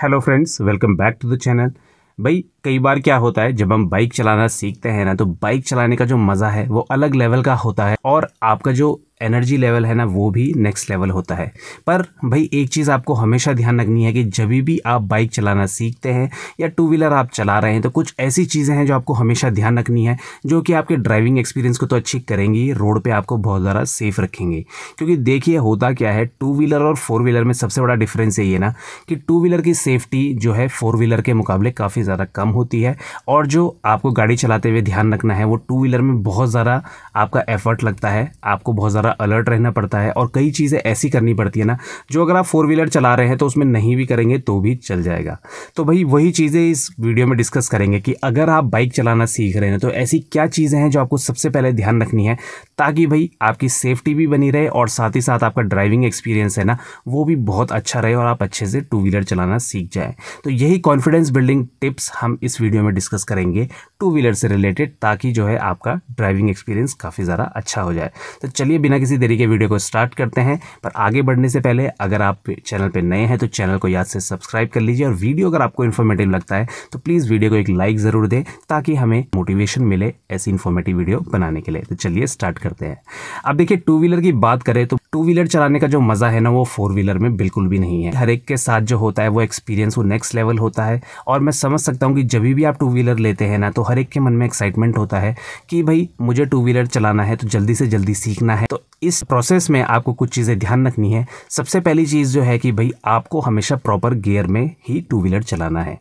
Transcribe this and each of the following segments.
Hello friends, welcome back to the channel. Bye. कई बार क्या होता है जब हम बाइक चलाना सीखते हैं ना तो बाइक चलाने का जो मज़ा है वो अलग लेवल का होता है और आपका जो एनर्जी लेवल है ना वो भी नेक्स्ट लेवल होता है पर भाई एक चीज़ आपको हमेशा ध्यान रखनी है कि जब भी आप बाइक चलाना सीखते हैं या टू व्हीलर आप चला रहे हैं तो कुछ ऐसी चीज़ें हैं जो आपको हमेशा ध्यान रखनी है जो कि आपके ड्राइविंग एक्सपीरियंस को तो अच्छी करेंगी रोड पर आपको बहुत ज़्यादा सेफ रखेंगे क्योंकि देखिए होता क्या है टू व्हीलर और फोर व्हीलर में सबसे बड़ा डिफरेंस यही है ना कि टू व्हीलर की सेफ्टी जो है फोर व्हीलर के मुकाबले काफ़ी ज़्यादा कम कम होती है और जो आपको गाड़ी चलाते हुए ध्यान रखना है वो टू व्हीलर में बहुत ज़्यादा आपका एफर्ट लगता है आपको बहुत ज़्यादा अलर्ट रहना पड़ता है और कई चीज़ें ऐसी करनी पड़ती है ना जो अगर आप फोर व्हीलर चला रहे हैं तो उसमें नहीं भी करेंगे तो भी चल जाएगा तो भाई वही चीज़ें इस वीडियो में डिस्कस करेंगे कि अगर आप बाइक चलाना सीख रहे हैं तो ऐसी क्या चीज़ें हैं जो आपको सबसे पहले ध्यान रखनी है ताकि भाई आपकी सेफ्टी भी बनी रहे और साथ ही साथ आपका ड्राइविंग एक्सपीरियंस है ना वो भी बहुत अच्छा रहे और आप अच्छे से टू व्हीलर चलाना सीख जाए तो यही कॉन्फिडेंस बिल्डिंग टिप्स हम इस वीडियो में डिस्कस करेंगे टू व्हीलर से रिलेटेड ताकि जो है आपका ड्राइविंग एक्सपीरियंस काफ़ी ज़्यादा अच्छा हो जाए तो चलिए बिना किसी देरी के वीडियो को स्टार्ट करते हैं पर आगे बढ़ने से पहले अगर आप चैनल पर नए हैं तो चैनल को याद से सब्सक्राइब कर लीजिए और वीडियो अगर आपको इन्फॉर्मेटिव लगता है तो प्लीज़ वीडियो को एक लाइक ज़रूर दें ताकि हमें मोटिवेशन मिले ऐसी इन्फॉर्मेटिव वीडियो बनाने के लिए तो चलिए स्टार्ट करते हैं अब देखिए टू व्हीलर की बात करें तो टू व्हीलर चलाने का जो मज़ा है ना वो फोर व्हीलर में बिल्कुल भी नहीं है हर एक के साथ जो होता है वो एक्सपीरियंस वो नेक्स्ट लेवल होता है और मैं समझ सकता हूँ कि जब भी आप टू व्हीलर लेते हैं ना तो हर एक के मन में एक्साइटमेंट होता है कि भाई मुझे टू व्हीलर चलाना है तो जल्दी से जल्दी सीखना है तो इस प्रोसेस में आपको कुछ चीज़ें ध्यान रखनी है सबसे पहली चीज़ जो है कि भाई आपको हमेशा प्रॉपर गियर में ही टू व्हीलर चलाना है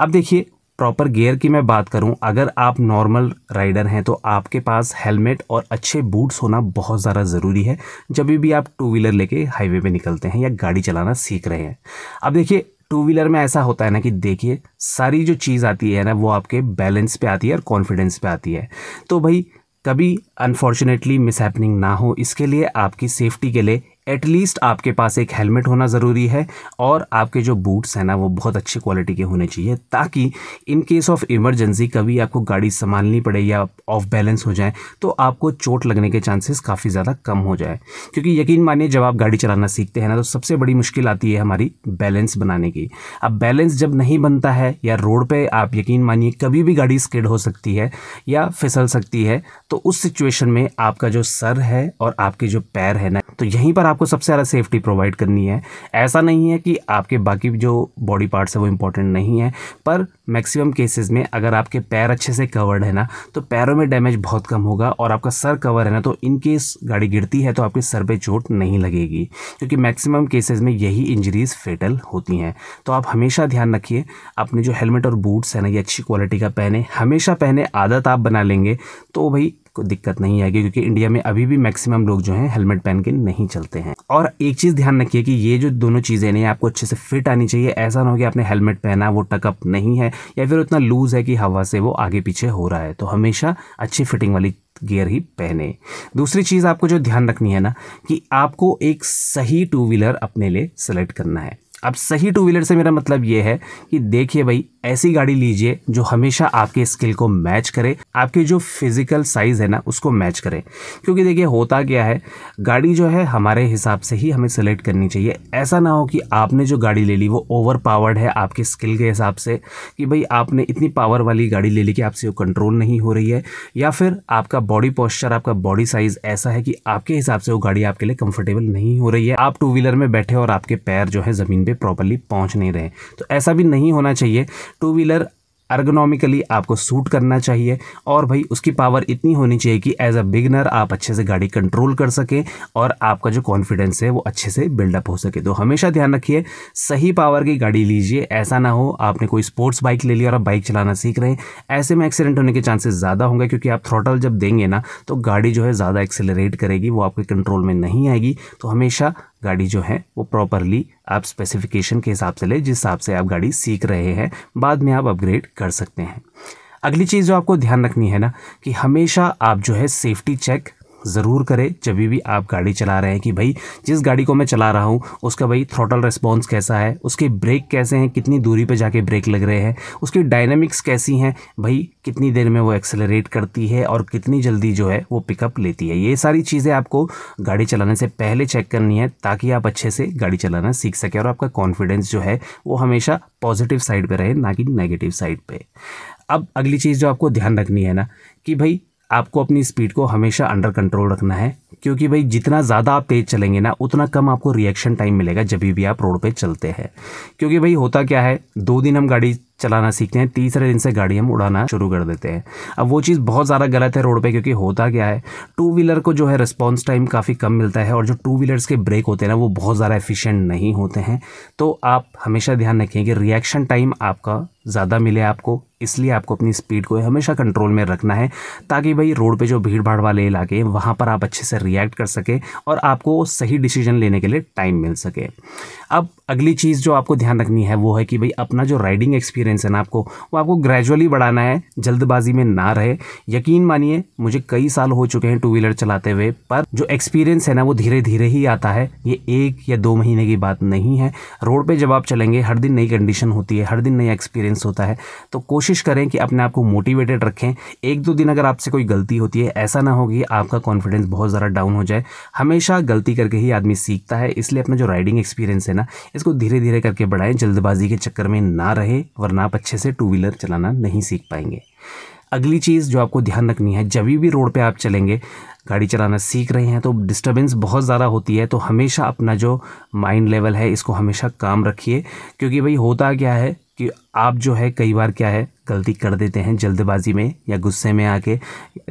अब देखिए प्रॉपर गेयर की मैं बात करूं अगर आप नॉर्मल राइडर हैं तो आपके पास हेलमेट और अच्छे बूट्स होना बहुत ज़्यादा ज़रूरी है जब भी आप टू व्हीलर लेके हाईवे पे निकलते हैं या गाड़ी चलाना सीख रहे हैं अब देखिए टू व्हीलर में ऐसा होता है ना कि देखिए सारी जो चीज़ आती है ना वो आपके बैलेंस पर आती है और कॉन्फिडेंस पर आती है तो भाई कभी अनफॉर्चुनेटली मिसहैपनिंग ना हो इसके लिए आपकी सेफ्टी के लिए एटलीस्ट आपके पास एक हेलमेट होना ज़रूरी है और आपके जो बूट्स हैं ना वो बहुत अच्छी क्वालिटी के होने चाहिए ताकि इन केस ऑफ इमरजेंसी कभी आपको गाड़ी संभालनी पड़े या ऑफ बैलेंस हो जाए तो आपको चोट लगने के चांसेस काफ़ी ज़्यादा कम हो जाए क्योंकि यकीन मानिए जब आप गाड़ी चलाना सीखते हैं ना तो सबसे बड़ी मुश्किल आती है हमारी बैलेंस बनाने की अब बैलेंस जब नहीं बनता है या रोड पर आप यकीन मानिए कभी भी गाड़ी स्केड हो सकती है या फिसल सकती है तो उस सिचुएशन में आपका जो सर है और आपके जो पैर है ना तो यहीं पर आप आपको सबसे ज़्यादा सेफ्टी प्रोवाइड करनी है ऐसा नहीं है कि आपके बाकी जो बॉडी पार्ट्स है वो इंपॉर्टेंट नहीं है पर मैक्सिमम केसेस में अगर आपके पैर अच्छे से कवर्ड है ना तो पैरों में डैमेज बहुत कम होगा और आपका सर कवर है ना तो इन केस गाड़ी गिरती है तो आपके सर पर चोट नहीं लगेगी क्योंकि मैक्सिमम केसेज में यही इंजरीज फेटल होती हैं तो आप हमेशा ध्यान रखिए अपने जो हेलमेट और बूट्स है ना ये अच्छी क्वालिटी का पहने हमेशा पहने आदत आप बना लेंगे तो भाई को दिक्कत नहीं आएगी क्योंकि इंडिया में अभी भी मैक्सिमम लोग जो हैं हेलमेट पहन के नहीं चलते हैं और एक चीज़ ध्यान रखिए कि ये जो दोनों चीज़ें नहीं आपको अच्छे से फिट आनी चाहिए ऐसा ना हो कि आपने हेलमेट पहना वो टकअप नहीं है या फिर उतना लूज़ है कि हवा से वो आगे पीछे हो रहा है तो हमेशा अच्छी फिटिंग वाली गियर ही पहने दूसरी चीज़ आपको जो ध्यान रखनी है ना कि आपको एक सही टू व्हीलर अपने लिए सेलेक्ट करना है अब सही टू व्हीलर से मेरा मतलब ये है कि देखिए भाई ऐसी गाड़ी लीजिए जो हमेशा आपके स्किल को मैच करे आपके जो फिजिकल साइज़ है ना उसको मैच करे क्योंकि देखिए होता क्या है गाड़ी जो है हमारे हिसाब से ही हमें सेलेक्ट करनी चाहिए ऐसा ना हो कि आपने जो गाड़ी ले ली वो ओवर पावर्ड है आपके स्किल के हिसाब से कि भाई आपने इतनी पावर वाली गाड़ी ले ली कि आपसे वो कंट्रोल नहीं हो रही है या फिर आपका बॉडी पॉस्चर आपका बॉडी साइज़ ऐसा है कि आपके हिसाब से वो गाड़ी आपके लिए कंफर्टेबल नहीं हो रही है आप टू व्हीलर में बैठे और आपके पैर जो है ज़मीन पे प्रॉपरली पहुंच नहीं रहे तो ऐसा भी नहीं होना चाहिए टू व्हीलर अर्गोनॉमिकली आपको सूट करना चाहिए और भाई उसकी पावर इतनी होनी चाहिए कि एज अ बिगनर आप अच्छे से गाड़ी कंट्रोल कर सकें और आपका जो कॉन्फिडेंस है वो अच्छे से बिल्डअप हो सके तो हमेशा ध्यान रखिए सही पावर की गाड़ी लीजिए ऐसा ना हो आपने कोई स्पोर्ट्स बाइक ले लिया और आप बाइक चलाना सीख रहे हैं ऐसे में एक्सीडेंट होने के चांसेस ज़्यादा होंगे क्योंकि आप थ्रोटल जब देंगे ना तो गाड़ी जो है ज़्यादा एक्सेलरेट करेगी वो आपके कंट्रोल में नहीं आएगी तो हमेशा गाड़ी जो है वो प्रॉपरली आप स्पेसिफिकेशन के हिसाब से ले जिस हिसाब से आप गाड़ी सीख रहे हैं बाद में आप अपग्रेड कर सकते हैं अगली चीज़ जो आपको ध्यान रखनी है ना कि हमेशा आप जो है सेफ्टी चेक ज़रूर करें जब भी आप गाड़ी चला रहे हैं कि भाई जिस गाड़ी को मैं चला रहा हूँ उसका भाई थ्रोटल रिस्पॉन्स कैसा है उसके ब्रेक कैसे हैं कितनी दूरी पर जाके ब्रेक लग रहे हैं उसकी डायनेमिक्स कैसी हैं भाई कितनी देर में वो एक्सेलरेट करती है और कितनी जल्दी जो है वो पिकअप लेती है ये सारी चीज़ें आपको गाड़ी चलाने से पहले चेक करनी है ताकि आप अच्छे से गाड़ी चलाना सीख सकें और आपका कॉन्फिडेंस जो है वो हमेशा पॉजिटिव साइड पर रहे ना कि नेगेटिव साइड पर अब अगली चीज़ जो आपको ध्यान रखनी है ना कि भाई आपको अपनी स्पीड को हमेशा अंडर कंट्रोल रखना है क्योंकि भाई जितना ज़्यादा आप तेज़ चलेंगे ना उतना कम आपको रिएक्शन टाइम मिलेगा जब भी आप रोड पे चलते हैं क्योंकि भाई होता क्या है दो दिन हम गाड़ी चलाना सीखते हैं तीसरे दिन से गाड़ी हम उड़ाना शुरू कर देते हैं अब वो चीज़ बहुत ज़्यादा गलत है रोड पे क्योंकि होता क्या है टू व्हीलर को जो है रिस्पॉन्स टाइम काफ़ी कम मिलता है और जो टू व्हीलर्स के ब्रेक होते हैं ना वो बहुत ज़्यादा एफिशिएंट नहीं होते हैं तो आप हमेशा ध्यान रखें कि रिएक्शन टाइम आपका ज़्यादा मिले आपको इसलिए आपको अपनी स्पीड को हमेशा कंट्रोल में रखना है ताकि भाई रोड पे जो भीड़ भाड़ वाले इलाके हैं वहाँ पर आप अच्छे से रिएक्ट कर सके और आपको सही डिसीजन लेने के लिए टाइम मिल सके अब अगली चीज़ जो आपको ध्यान रखनी है वो है कि भाई अपना जो राइडिंग एक्सपीरियंस है ना आपको वो आपको ग्रेजुअली बढ़ाना है जल्दबाजी में ना रहे यकीन मानिए मुझे कई साल हो चुके हैं टू व्हीलर चलाते हुए पर जो एक्सपीरियंस है ना वो धीरे धीरे ही आता है ये एक या दो महीने की बात नहीं है रोड पर जब आप चलेंगे हर दिन नई कंडीशन होती है हर दिन नया एक्सपीरियंस एक्सपीरियंस होता है तो कोशिश करें कि अपने आप को मोटिवेटेड रखें एक दो दिन अगर आपसे कोई गलती होती है ऐसा ना होगी आपका कॉन्फिडेंस बहुत ज़्यादा डाउन हो जाए हमेशा गलती करके ही आदमी सीखता है इसलिए अपना जो राइडिंग एक्सपीरियंस है ना इसको धीरे धीरे करके बढ़ाएं जल्दबाजी के चक्कर में ना रहे वरना आप अच्छे से टू व्हीलर चलाना नहीं सीख पाएंगे अगली चीज़ जो आपको ध्यान रखनी है जब भी रोड पे आप चलेंगे गाड़ी चलाना सीख रहे हैं तो डिस्टर्बेंस बहुत ज़्यादा होती है तो हमेशा अपना जो माइंड लेवल है इसको हमेशा काम रखिए क्योंकि भाई होता क्या है कि आप जो है कई बार क्या है गलती कर देते हैं जल्दबाजी में या गुस्से में आके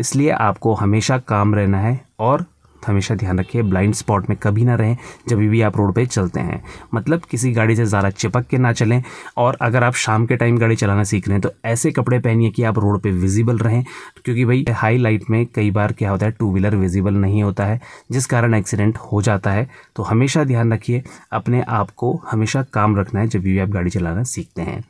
इसलिए आपको हमेशा काम रहना है और हमेशा ध्यान रखिए ब्लाइंड स्पॉट में कभी ना रहें जब भी आप रोड पे चलते हैं मतलब किसी गाड़ी से ज़्यादा चिपक के ना चलें और अगर आप शाम के टाइम गाड़ी चलाना सीख रहे हैं तो ऐसे कपड़े पहनिए कि आप रोड पे विजिबल रहें तो क्योंकि भाई हाई लाइट में कई बार क्या होता है टू व्हीलर विजिबल नहीं होता है जिस कारण एक्सीडेंट हो जाता है तो हमेशा ध्यान रखिए अपने आप को हमेशा काम रखना है जब भी आप गाड़ी चलाना सीखते हैं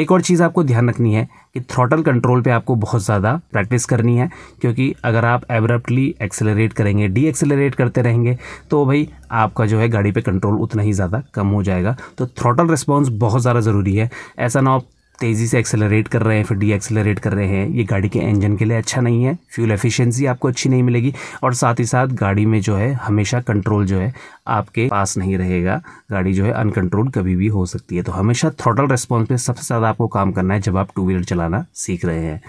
एक और चीज़ आपको ध्यान रखनी है थ्रॉटल कंट्रोल पे आपको बहुत ज़्यादा प्रैक्टिस करनी है क्योंकि अगर आप एब्रप्टली एक्सेलरेट करेंगे डी एक्सेलरेट करते रहेंगे तो भाई आपका जो है गाड़ी पे कंट्रोल उतना ही ज़्यादा कम हो जाएगा तो थ्रॉटल रिस्पॉन्स बहुत ज़्यादा ज़रूरी है ऐसा ना आप तेज़ी से एक्सेलरेट कर रहे हैं फिर डी एक्सेलरेट कर रहे हैं ये गाड़ी के इंजन के लिए अच्छा नहीं है फ्यूल एफिशिएंसी आपको अच्छी नहीं मिलेगी और साथ ही साथ गाड़ी में जो है हमेशा कंट्रोल जो है आपके पास नहीं रहेगा गाड़ी जो है अनकंट्रोल्ड कभी भी हो सकती है तो हमेशा थ्रोटल रेस्पॉन्स पे सबसे ज़्यादा आपको काम करना है जब आप टू व्हीलर चलाना सीख रहे हैं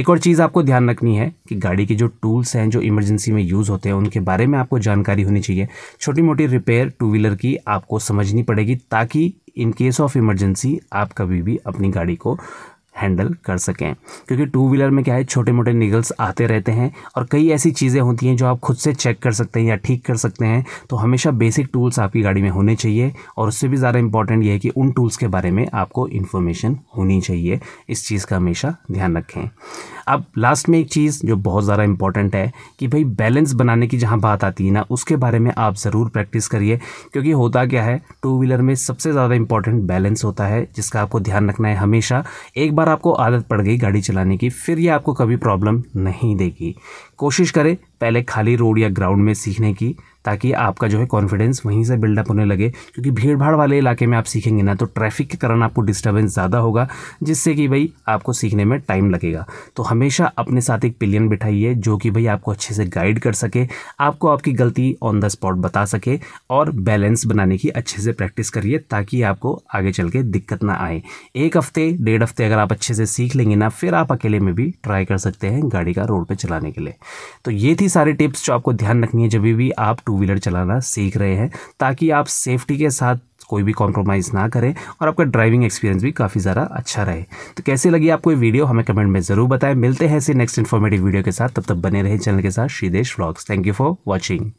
एक और चीज़ आपको ध्यान रखनी है कि गाड़ी के जो टूल्स हैं जो इमरजेंसी में यूज़ होते हैं उनके बारे में आपको जानकारी होनी चाहिए छोटी मोटी रिपेयर टू व्हीलर की आपको समझनी पड़ेगी ताकि इन केस ऑफ इमरजेंसी आप कभी भी अपनी गाड़ी को हैंडल कर सकें क्योंकि टू व्हीलर में क्या है छोटे मोटे निगल्स आते रहते हैं और कई ऐसी चीज़ें होती हैं जो आप खुद से चेक कर सकते हैं या ठीक कर सकते हैं तो हमेशा बेसिक टूल्स आपकी गाड़ी में होने चाहिए और उससे भी ज़्यादा इंपॉर्टेंट ये है कि उन टूल्स के बारे में आपको इन्फॉर्मेशन होनी चाहिए इस चीज़ का हमेशा ध्यान रखें अब लास्ट में एक चीज़ जो बहुत ज़्यादा इंपॉर्टेंट है कि भाई बैलेंस बनाने की जहाँ बात आती है ना उसके बारे में आप ज़रूर प्रैक्टिस करिए क्योंकि होता क्या है टू व्हीलर में सबसे ज़्यादा इंपॉर्टेंट बैलेंस होता है जिसका आपको ध्यान रखना है हमेशा एक बार बार आपको आदत पड़ गई गाड़ी चलाने की फिर ये आपको कभी प्रॉब्लम नहीं देगी कोशिश करें पहले खाली रोड या ग्राउंड में सीखने की ताकि आपका जो है कॉन्फिडेंस वहीं से बिल्डअप होने लगे क्योंकि भीड़ भाड़ वाले इलाके में आप सीखेंगे ना तो ट्रैफिक के कारण आपको डिस्टर्बेंस ज़्यादा होगा जिससे कि भाई आपको सीखने में टाइम लगेगा तो हमेशा अपने साथ एक पिलियन बिठाइए जो कि भाई आपको अच्छे से गाइड कर सके आपको आपकी गलती ऑन द स्पॉट बता सके और बैलेंस बनाने की अच्छे से प्रैक्टिस करिए ताकि आपको आगे चल के दिक्कत ना आए एक हफ्ते डेढ़ हफ्ते अगर आप अच्छे से सीख लेंगे ना फिर आप अकेले में भी ट्राई कर सकते हैं गाड़ी का रोड पर चलाने के लिए तो ये थी सारी टिप्स जो आपको ध्यान रखनी है जब भी आप टू व्हीलर चलाना सीख रहे हैं ताकि आप सेफ्टी के साथ कोई भी कॉम्प्रोमाइज़ ना करें और आपका ड्राइविंग एक्सपीरियंस भी काफ़ी ज़्यादा अच्छा रहे तो कैसे लगी आपको ये वीडियो हमें कमेंट में ज़रूर बताएं मिलते हैं ऐसे नेक्स्ट इन्फॉर्मेटिव वीडियो के साथ तब तक बने रहे चैनल के साथ Shridesh vlogs thank you for watching